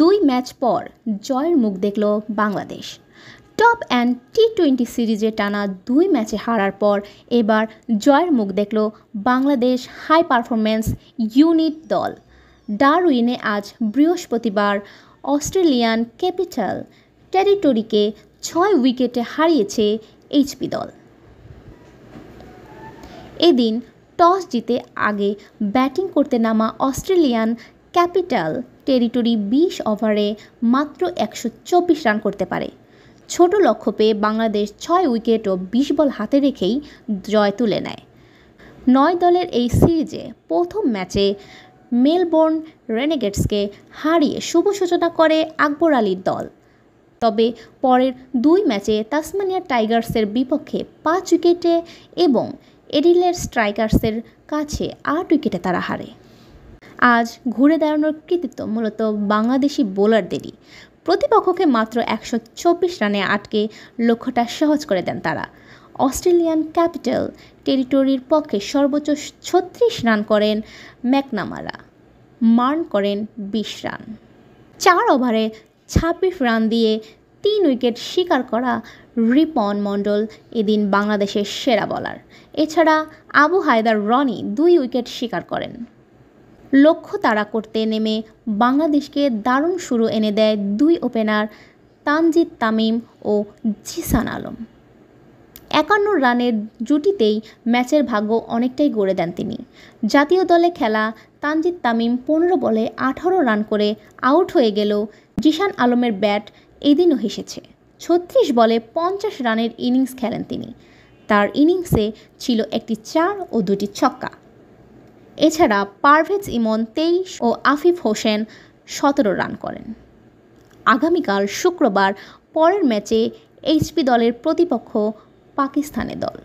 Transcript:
দুই ম্যাচ পর জয়ের মুখ দেখল Bangladesh top and T twenty সিরিজে টানা দুই ম্যাচে হারার পর এবার জয়ের মুখ দেখল বাংলাদেশ হাই পারফরম্যান্স ইউনিট দল ডারউইনে আজ বৃহস্পতিবার অস্ট্রেলিয়ান ক্যাপিটাল টেরিটরিকে ছয় উইকেটে হারিয়েছে এইচপি দল এদিন টস জিতে আগে ব্যাটিং করতে নামা অস্ট্রেলিয়ান ক্যাপিটাল টেরিটরি ২০ ওভারে মাত্র একশো রান করতে পারে ছোট লক্ষ্য পেয়ে বাংলাদেশ ছয় উইকেট ও বিশ বল হাতে রেখেই জয় তুলে নেয় নয় দলের এই সিরিজে প্রথম ম্যাচে মেলবোর্ন রেনেগেটসকে হারিয়ে শুভ সূচনা করে আকবর আলীর দল তবে পরের দুই ম্যাচে তাসমানিয়া টাইগার্সের বিপক্ষে পাঁচ উইকেটে এবং এডিলের স্ট্রাইকার্সের কাছে আট উইকেটে তারা হারে আজ ঘুরে দাঁড়ানোর কৃতিত্ব মূলত বাংলাদেশি বোলারদেরই প্রতিপক্ষকে মাত্র একশো চব্বিশ রানে আটকে লক্ষ্যটা সহজ করে দেন তারা অস্ট্রেলিয়ান ক্যাপিটাল টেরিটরির পক্ষে সর্বোচ্চ ছত্রিশ রান করেন ম্যাকনামারা মার্ন করেন বিশ রান চার ওভারে ছাব্বিশ রান দিয়ে তিন উইকেট শিকার করা রিপন মণ্ডল এদিন বাংলাদেশের সেরা বলার এছাড়া আবু হায়দার রনি দুই উইকেট শিকার করেন লক্ষ্য তাড়া করতে নেমে বাংলাদেশকে দারুণ শুরু এনে দেয় দুই ওপেনার তানজিদ তামিম ও জিসান আলম একান্ন রানের জুটিতেই ম্যাচের ভাগ্য অনেকটাই গড়ে দেন তিনি জাতীয় দলে খেলা তানজিদ তামিম পনেরো বলে আঠারো রান করে আউট হয়ে গেল জিসান আলমের ব্যাট এদিনও হেসেছে ছত্রিশ বলে পঞ্চাশ রানের ইনিংস খেলেন তিনি তার ইনিংসে ছিল একটি চার ও দুটি ছক্কা এছাড়া পারভেজ ইমন তেইশ ও আফিফ হোসেন সতেরো রান করেন আগামীকাল শুক্রবার পরের ম্যাচে এইচপি দলের প্রতিপক্ষ পাকিস্তানে দল